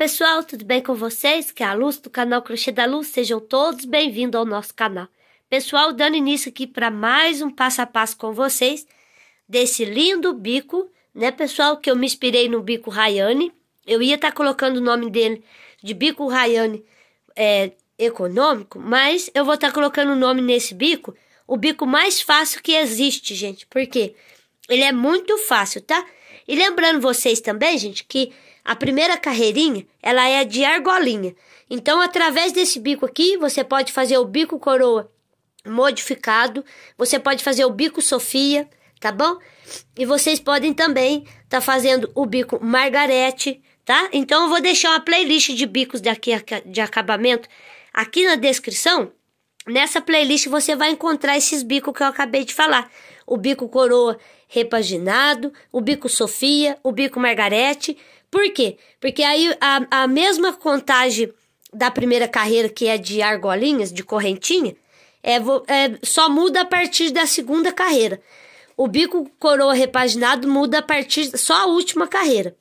pessoal, tudo bem com vocês? Que é a Luz do canal Crochê da Luz, sejam todos bem-vindos ao nosso canal. Pessoal, dando início aqui para mais um passo a passo com vocês desse lindo bico, né pessoal, que eu me inspirei no bico Rayane. Eu ia estar tá colocando o nome dele de bico Rayane é, econômico, mas eu vou estar tá colocando o nome nesse bico, o bico mais fácil que existe, gente, porque ele é muito fácil, tá? E lembrando vocês também, gente, que a primeira carreirinha, ela é de argolinha. Então, através desse bico aqui, você pode fazer o bico coroa modificado, você pode fazer o bico Sofia, tá bom? E vocês podem também tá fazendo o bico Margarete, tá? Então eu vou deixar uma playlist de bicos daqui de acabamento aqui na descrição. Nessa playlist você vai encontrar esses bicos que eu acabei de falar. O bico coroa repaginado, o bico Sofia, o bico Margarete, por quê? Porque aí a, a mesma contagem da primeira carreira, que é de argolinhas, de correntinha, é, é, só muda a partir da segunda carreira. O bico coroa repaginado muda a partir só a última carreira.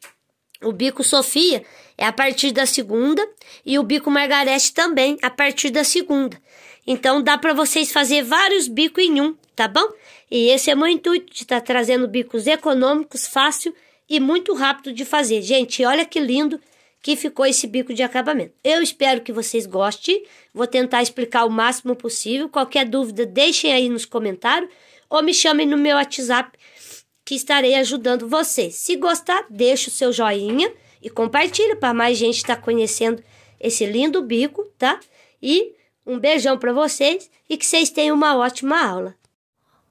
O bico Sofia é a partir da segunda e o bico Margarete também a partir da segunda. Então dá para vocês fazer vários bicos em um, tá bom? E esse é meu intuito de estar tá trazendo bicos econômicos fácil e muito rápido de fazer. Gente, olha que lindo que ficou esse bico de acabamento. Eu espero que vocês gostem, vou tentar explicar o máximo possível. Qualquer dúvida, deixem aí nos comentários ou me chamem no meu WhatsApp que estarei ajudando vocês. Se gostar, deixa o seu joinha e compartilha para mais gente estar tá conhecendo esse lindo bico, tá? E um beijão para vocês e que vocês tenham uma ótima aula.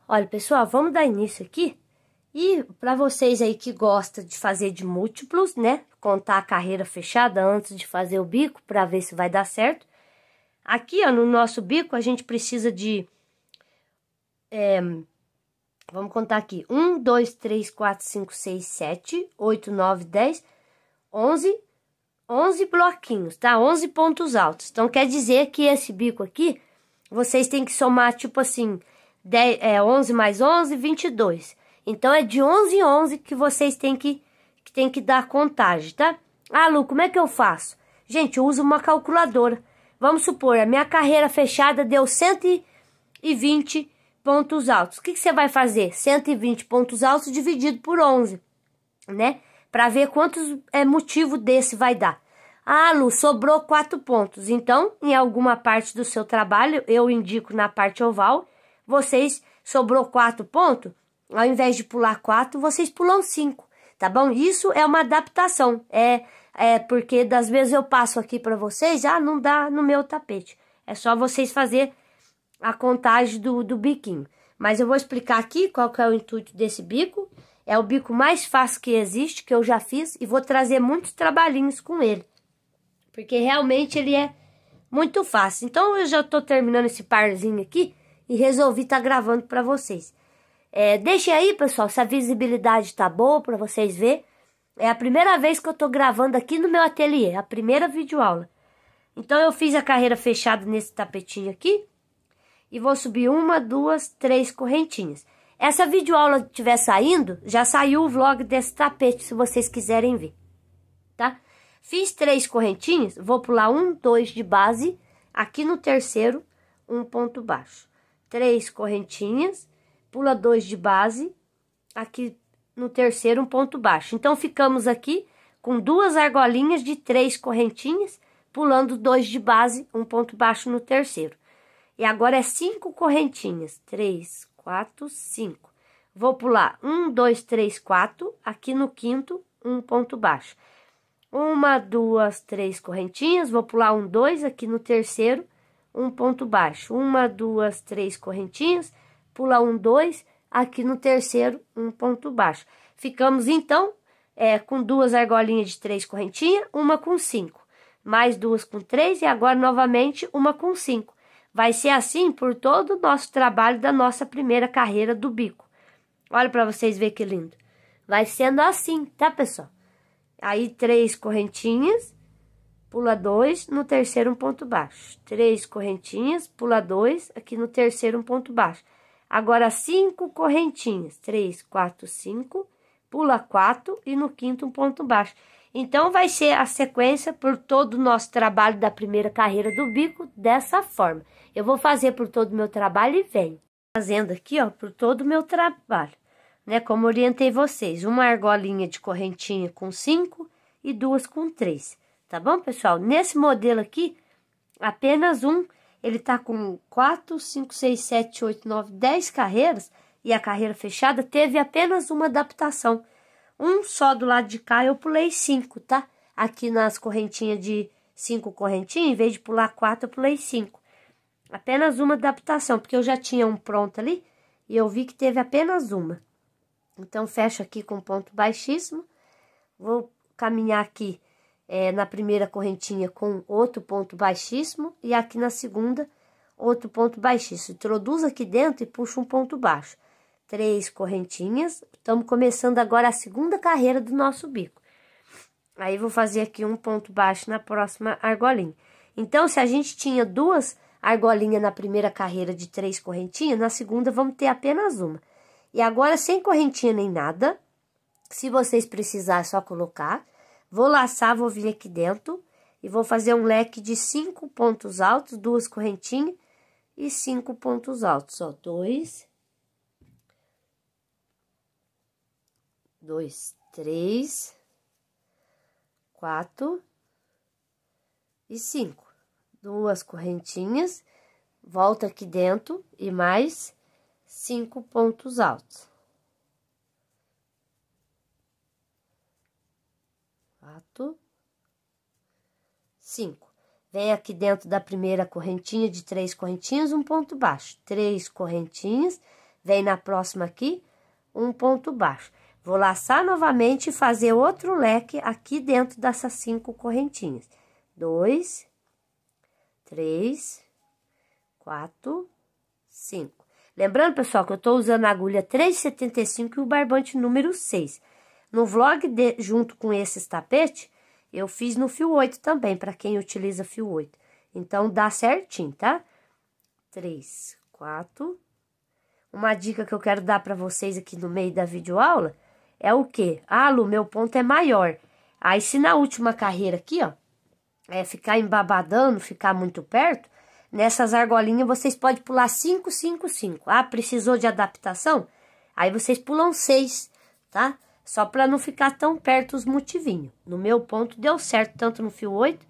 Olha, pessoal, vamos dar início aqui e para vocês aí que gostam de fazer de múltiplos, né? Contar a carreira fechada antes de fazer o bico para ver se vai dar certo. Aqui, ó, no nosso bico, a gente precisa de... É, vamos contar aqui. 1, 2, 3, 4, 5, 6, 7, 8, 9, 10, 11, 11 bloquinhos, tá? 11 pontos altos. Então, quer dizer que esse bico aqui, vocês têm que somar, tipo assim, 10, é, 11 mais 11, 22. Então é de 11 em 11 que vocês têm que, que, têm que dar contagem, tá? Ah, Lu, como é que eu faço? Gente, eu uso uma calculadora. Vamos supor, a minha carreira fechada deu 120 pontos altos. O que, que você vai fazer? 120 pontos altos dividido por 11, né? Para ver quantos é, motivo desse vai dar. Ah, Lu, sobrou 4 pontos. Então, em alguma parte do seu trabalho, eu indico na parte oval, vocês sobrou 4 pontos, ao invés de pular quatro, vocês pulam cinco, tá bom? Isso é uma adaptação. É, é porque das vezes eu passo aqui para vocês, ah, não dá no meu tapete. É só vocês fazer a contagem do, do biquinho. Mas eu vou explicar aqui qual que é o intuito desse bico. É o bico mais fácil que existe, que eu já fiz, e vou trazer muitos trabalhinhos com ele. Porque realmente ele é muito fácil. Então, eu já tô terminando esse parzinho aqui e resolvi estar tá gravando para vocês. É, deixem aí, pessoal, se a visibilidade tá boa para vocês ver. É a primeira vez que eu tô gravando aqui no meu ateliê, a primeira videoaula. Então eu fiz a carreira fechada nesse tapetinho aqui e vou subir uma, duas, três correntinhas. Essa videoaula estiver saindo, já saiu o vlog desse tapete, se vocês quiserem ver, tá? Fiz três correntinhas, vou pular um, dois de base, aqui no terceiro, um ponto baixo. Três correntinhas, pula dois de base, aqui no terceiro um ponto baixo. Então, ficamos aqui com duas argolinhas de três correntinhas, pulando dois de base, um ponto baixo no terceiro. E agora é cinco correntinhas, três, quatro, cinco. Vou pular um, dois, três, quatro, aqui no quinto, um ponto baixo. Uma, duas, três correntinhas, vou pular um, dois, aqui no terceiro, um ponto baixo. Uma, duas, três correntinhas, pula um, dois, aqui no terceiro, um ponto baixo. Ficamos então é, com duas argolinhas de três correntinhas, uma com cinco, mais duas com três e agora novamente uma com cinco. Vai ser assim por todo o nosso trabalho da nossa primeira carreira do bico. Olha para vocês ver que lindo. Vai sendo assim, tá, pessoal? Aí três correntinhas, pula dois, no terceiro um ponto baixo. Três correntinhas, pula dois, aqui no terceiro um ponto baixo. Agora, cinco correntinhas. Três, quatro, cinco. Pula quatro e no quinto um ponto baixo. Então, vai ser a sequência por todo o nosso trabalho da primeira carreira do bico dessa forma. Eu vou fazer por todo o meu trabalho e venho. Fazendo aqui, ó, por todo o meu trabalho. Né, como orientei vocês, uma argolinha de correntinha com cinco e duas com três. Tá bom, pessoal? Nesse modelo aqui, apenas um ele tá com 4, 5, 6, 7, 8, 9, 10 carreiras e a carreira fechada teve apenas uma adaptação. Um só do lado de cá eu pulei 5, tá? Aqui nas correntinhas de 5 correntinhas, em vez de pular 4, eu pulei 5. Apenas uma adaptação, porque eu já tinha um pronto ali e eu vi que teve apenas uma. Então, fecho aqui com ponto baixíssimo. Vou caminhar aqui é, na primeira correntinha com outro ponto baixíssimo e aqui na segunda outro ponto baixíssimo. Introduz aqui dentro e puxa um ponto baixo. Três correntinhas. Estamos começando agora a segunda carreira do nosso bico. Aí, vou fazer aqui um ponto baixo na próxima argolinha. Então, se a gente tinha duas argolinhas na primeira carreira de três correntinhas, na segunda vamos ter apenas uma. E agora, sem correntinha nem nada, se vocês precisar, é só colocar. Vou laçar, vou vir aqui dentro e vou fazer um leque de cinco pontos altos, duas correntinhas e cinco pontos altos, ó, dois, dois, três, quatro e cinco, duas correntinhas, volta aqui dentro e mais cinco pontos altos. quatro cinco Vem aqui dentro da primeira correntinha de três correntinhas, um ponto baixo. Três correntinhas. Vem na próxima aqui, um ponto baixo. Vou laçar novamente e fazer outro leque aqui dentro dessas cinco correntinhas. Dois, três, quatro, cinco. Lembrando, pessoal, que eu estou usando a agulha 375 e o barbante número 6. No vlog de, junto com esses tapetes, eu fiz no fio 8 também, para quem utiliza fio 8. Então, dá certinho, tá? Três, quatro. Uma dica que eu quero dar para vocês aqui no meio da videoaula é o quê? Ah, Lu, meu ponto é maior. Aí, se na última carreira aqui, ó, é ficar embabadando, ficar muito perto, nessas argolinhas vocês podem pular 5, 5, 5. Ah, precisou de adaptação? Aí vocês pulam 6, tá? só para não ficar tão perto os motivinhos. No meu ponto, deu certo tanto no fio 8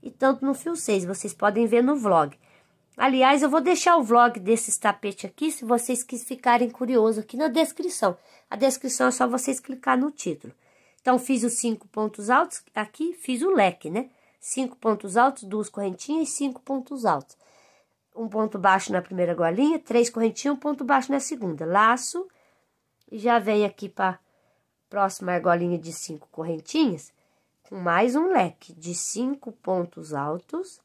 e tanto no fio 6, vocês podem ver no vlog. Aliás, eu vou deixar o vlog desses tapetes aqui, se vocês ficarem curiosos, aqui na descrição. A descrição é só vocês clicar no título. Então, fiz os cinco pontos altos, aqui fiz o leque, né? Cinco pontos altos, duas correntinhas e cinco pontos altos. Um ponto baixo na primeira golinha, três correntinhas, um ponto baixo na segunda. Laço, e já vem aqui para Próxima argolinha de cinco correntinhas, com mais um leque de cinco pontos altos,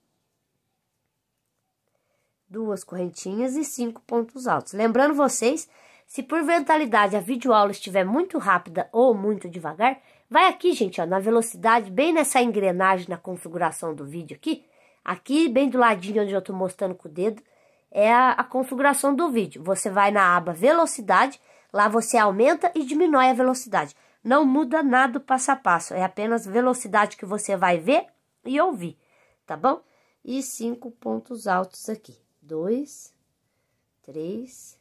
duas correntinhas e cinco pontos altos. Lembrando vocês, se por ventalidade a videoaula estiver muito rápida ou muito devagar, vai aqui, gente, ó, na velocidade, bem nessa engrenagem, na configuração do vídeo aqui, aqui bem do ladinho onde eu tô mostrando com o dedo, é a, a configuração do vídeo. Você vai na aba velocidade Lá você aumenta e diminui a velocidade. Não muda nada o passo a passo, é apenas velocidade que você vai ver e ouvir, tá bom? E cinco pontos altos aqui. Dois, três,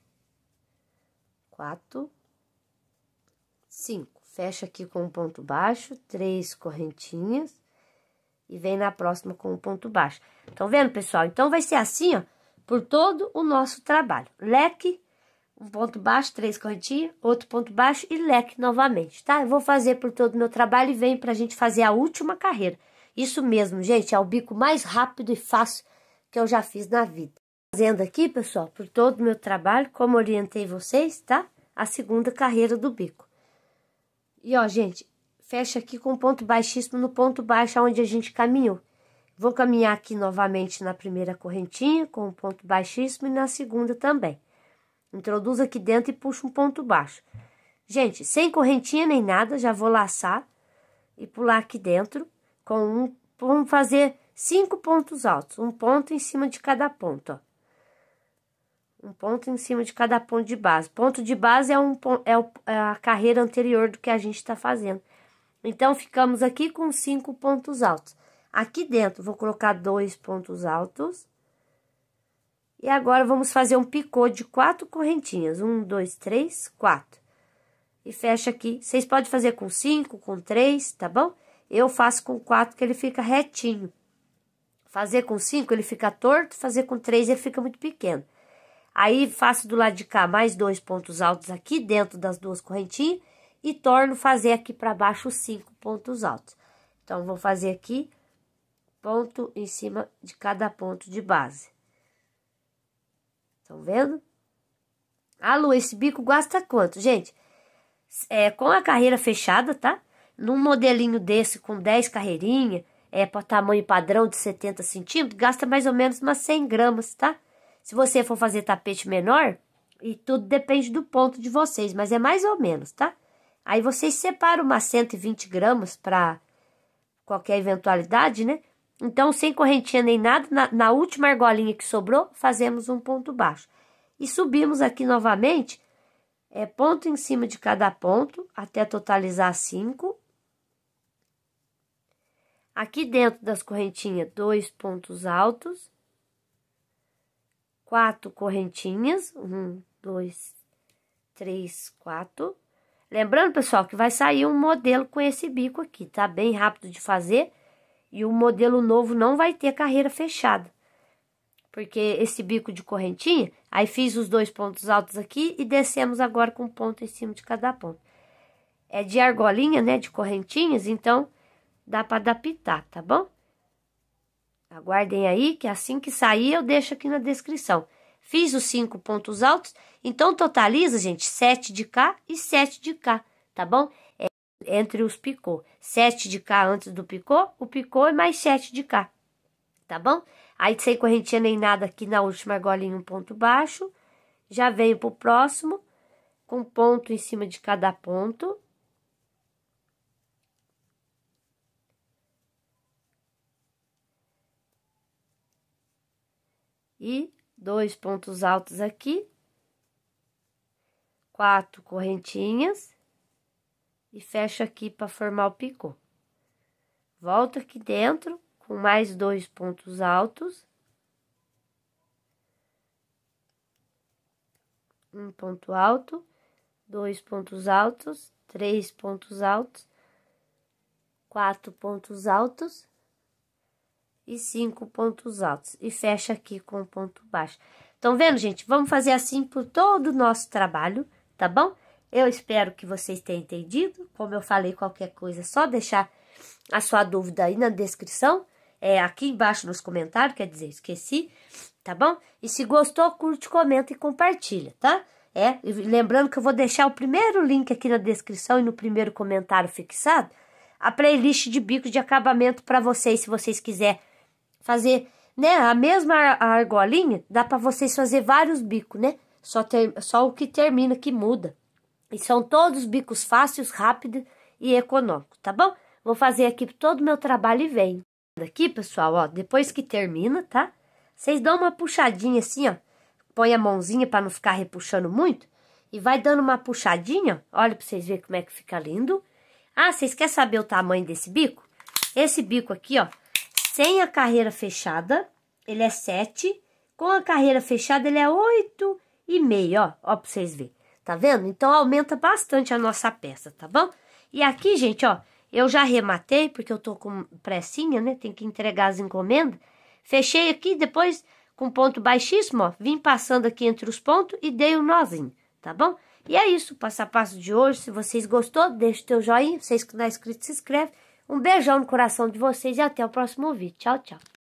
quatro, cinco. Fecha aqui com um ponto baixo, três correntinhas e vem na próxima com um ponto baixo. Estão vendo, pessoal? Então, vai ser assim, ó, por todo o nosso trabalho. Leque um ponto baixo, três correntinhas, outro ponto baixo e leque novamente, tá? Eu vou fazer por todo o meu trabalho e vem pra gente fazer a última carreira. Isso mesmo, gente, é o bico mais rápido e fácil que eu já fiz na vida. Fazendo aqui, pessoal, por todo o meu trabalho, como orientei vocês, tá? A segunda carreira do bico. E, ó, gente, fecha aqui com ponto baixíssimo no ponto baixo onde a gente caminhou. Vou caminhar aqui novamente na primeira correntinha com um ponto baixíssimo e na segunda também. Introduzo aqui dentro e puxo um ponto baixo. Gente, sem correntinha nem nada, já vou laçar e pular aqui dentro com um, vamos fazer cinco pontos altos, um ponto em cima de cada ponto, ó. Um ponto em cima de cada ponto de base. Ponto de base é, um, é, é a carreira anterior do que a gente está fazendo. Então, ficamos aqui com cinco pontos altos. Aqui dentro, vou colocar dois pontos altos. E agora, vamos fazer um picô de quatro correntinhas. Um, dois, três, quatro. E fecha aqui. Vocês podem fazer com cinco, com três, tá bom? Eu faço com quatro, que ele fica retinho. Fazer com cinco, ele fica torto. Fazer com três, ele fica muito pequeno. Aí, faço do lado de cá mais dois pontos altos aqui dentro das duas correntinhas. E torno fazer aqui para baixo cinco pontos altos. Então, vou fazer aqui ponto em cima de cada ponto de base. Estão vendo? A lua, esse bico gasta quanto, gente? É, com a carreira fechada, tá? Num modelinho desse com 10 carreirinhas, é, para tamanho padrão de 70 centímetros, gasta mais ou menos umas 100 gramas, tá? Se você for fazer tapete menor, e tudo depende do ponto de vocês, mas é mais ou menos, tá? Aí vocês separam umas 120 gramas para qualquer eventualidade, né? Então, sem correntinha nem nada, na, na última argolinha que sobrou, fazemos um ponto baixo. E subimos aqui novamente, é ponto em cima de cada ponto, até totalizar cinco Aqui dentro das correntinhas, dois pontos altos. Quatro correntinhas, um, dois, três, quatro. Lembrando, pessoal, que vai sair um modelo com esse bico aqui, tá? Bem rápido de fazer e o modelo novo não vai ter carreira fechada. Porque esse bico de correntinha, aí fiz os dois pontos altos aqui e descemos agora com um ponto em cima de cada ponto. É de argolinha, né, de correntinhas, então dá para adaptar, tá bom? Aguardem aí que assim que sair eu deixo aqui na descrição. Fiz os cinco pontos altos, então totaliza, gente, sete de cá e sete de cá, tá bom? entre os picô. 7 de cá antes do picô, o picô e é mais 7 de cá. Tá bom? Aí sem correntinha nem nada aqui na última argolinha, em um ponto baixo. Já venho pro próximo, com ponto em cima de cada ponto. E dois pontos altos aqui. Quatro correntinhas e fecho aqui para formar o picô. Volto aqui dentro com mais dois pontos altos. Um ponto alto, dois pontos altos, três pontos altos, quatro pontos altos e cinco pontos altos. E fecha aqui com um ponto baixo. Estão vendo, gente? Vamos fazer assim por todo o nosso trabalho, tá bom? Eu espero que vocês tenham entendido. Como eu falei, qualquer coisa, é só deixar a sua dúvida aí na descrição, é aqui embaixo nos comentários, quer dizer, esqueci, tá bom? E se gostou, curte, comenta e compartilha, tá? É, lembrando que eu vou deixar o primeiro link aqui na descrição e no primeiro comentário fixado, a playlist de bicos de acabamento para vocês, se vocês quiserem fazer, né, a mesma argolinha, dá para vocês fazer vários bicos, né? Só, ter, só o que termina que muda. E são todos bicos fáceis, rápidos e econômicos, tá bom? Vou fazer aqui todo o meu trabalho e venho. Aqui, pessoal, ó, depois que termina, tá? Vocês dão uma puxadinha assim, ó. Põe a mãozinha para não ficar repuxando muito. E vai dando uma puxadinha, olha para vocês verem como é que fica lindo. Ah, vocês querem saber o tamanho desse bico? Esse bico aqui, ó, sem a carreira fechada, ele é 7. Com a carreira fechada, ele é 8,5, ó. Ó pra vocês verem tá vendo? Então aumenta bastante a nossa peça, tá bom? E aqui, gente, ó, eu já rematei, porque eu tô com pressinha, né? Tem que entregar as encomendas. Fechei aqui, depois, com ponto baixíssimo, ó, vim passando aqui entre os pontos e dei um nozinho, tá bom? E é isso, passo a passo de hoje. Se vocês gostou, deixa o teu joinha. Vocês que não é inscrito, se inscreve. Um beijão no coração de vocês e até o próximo vídeo. Tchau, tchau.